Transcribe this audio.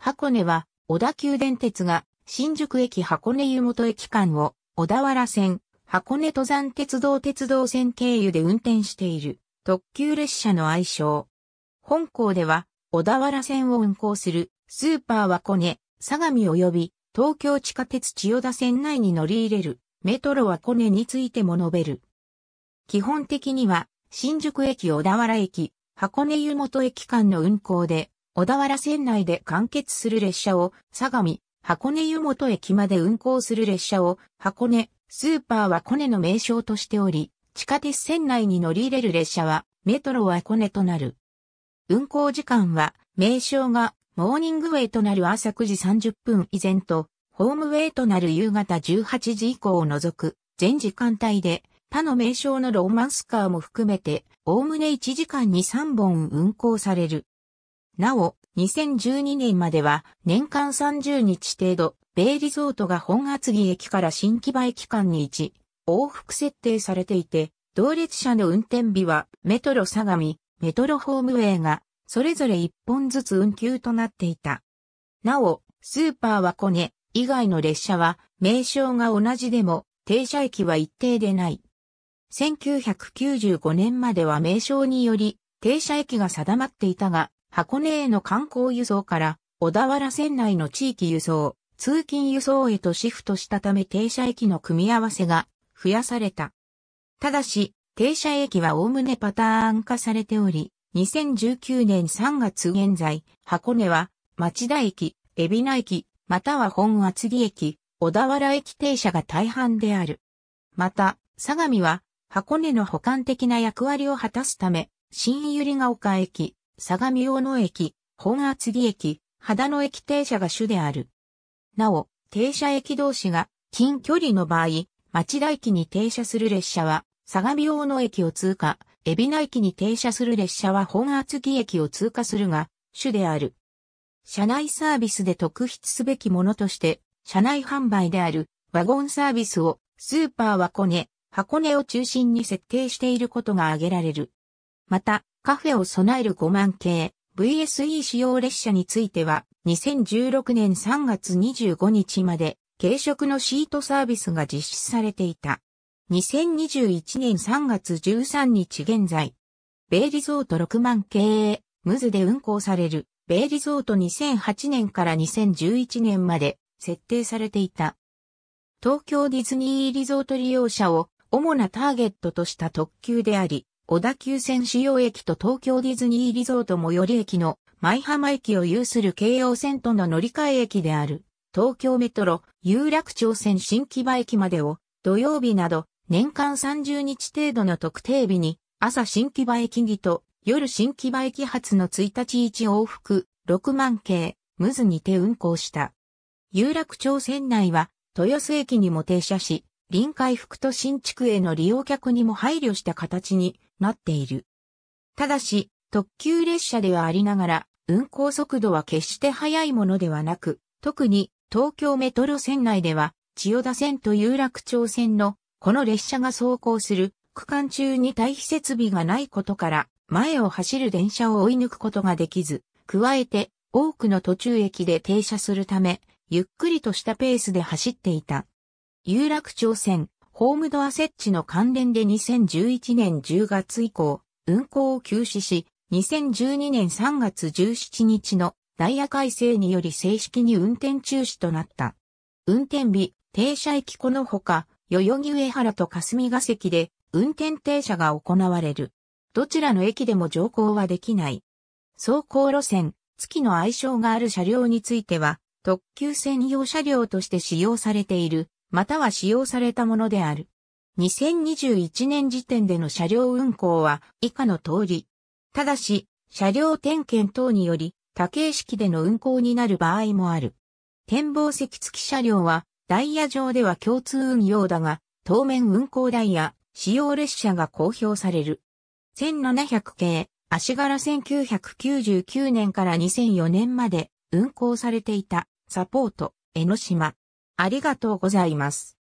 箱根は、小田急電鉄が、新宿駅箱根湯本駅間を、小田原線、箱根登山鉄道鉄道線経由で運転している、特急列車の愛称。本校では、小田原線を運行する、スーパー箱根、相模及び、東京地下鉄千代田線内に乗り入れる、メトロ箱根についても述べる。基本的には、新宿駅小田原駅、箱根湯本駅間の運行で、小田原線内で完結する列車を、相模、箱根湯本駅まで運行する列車を、箱根、スーパーはコネの名称としており、地下鉄線内に乗り入れる列車は、メトロはコネとなる。運行時間は、名称が、モーニングウェイとなる朝9時30分以前と、ホームウェイとなる夕方18時以降を除く、全時間帯で、他の名称のローマンスカーも含めて、おおむね1時間に3本運行される。なお、2012年までは年間30日程度、米リゾートが本厚木駅から新木場駅間に1、往復設定されていて、同列車の運転日はメトロ相模、メトロホームウェイが、それぞれ1本ずつ運休となっていた。なお、スーパーはコネ以外の列車は名称が同じでも停車駅は一定でない。1995年までは名称により停車駅が定まっていたが、箱根への観光輸送から小田原線内の地域輸送、通勤輸送へとシフトしたため停車駅の組み合わせが増やされた。ただし、停車駅は概ねパターン化されており、2019年3月現在、箱根は町田駅、海老名駅、または本厚木駅、小田原駅停車が大半である。また、相模は箱根の補完的な役割を果たすため、新百合ヶ丘駅、相模大野駅、本厚木駅、秦野駅停車が主である。なお、停車駅同士が近距離の場合、町田駅に停車する列車は、相模大野駅を通過、海老名駅に停車する列車は本厚木駅を通過するが、主である。車内サービスで特筆すべきものとして、車内販売であるワゴンサービスをスーパーはコネ、箱根を中心に設定していることが挙げられる。また、カフェを備える5万系 VSE 使用列車については2016年3月25日まで軽食のシートサービスが実施されていた。2021年3月13日現在、ベイリゾート6万系ムズで運行される、ベイリゾート2008年から2011年まで設定されていた。東京ディズニーリゾート利用者を主なターゲットとした特急であり、小田急線主要駅と東京ディズニーリゾート最寄り駅の舞浜駅を有する京王線との乗り換え駅である、東京メトロ有楽町線新木場駅までを土曜日など年間30日程度の特定日に朝新木場駅にと夜新木場駅発の1日1往復6万系ムズにて運行した。有楽町線内は豊洲駅にも停車し、臨海副都新地区への利用客にも配慮した形になっている。ただし、特急列車ではありながら、運行速度は決して速いものではなく、特に東京メトロ線内では、千代田線と有楽町線のこの列車が走行する区間中に対比設備がないことから、前を走る電車を追い抜くことができず、加えて多くの途中駅で停車するため、ゆっくりとしたペースで走っていた。有楽町線、ホームドア設置の関連で2011年10月以降、運行を休止し、2012年3月17日のダイヤ改正により正式に運転中止となった。運転日、停車駅このほか、代々木上原と霞ヶ関で運転停車が行われる。どちらの駅でも乗降はできない。走行路線、月の愛称がある車両については、特急専用車両として使用されているまたは使用されたものである。2021年時点での車両運行は以下の通り。ただし、車両点検等により、多形式での運行になる場合もある。展望席付き車両は、ダイヤ上では共通運用だが、当面運行ダイヤ、使用列車が公表される。1700系、足柄1999年から2004年まで運行されていたサポート、江ノ島。ありがとうございます。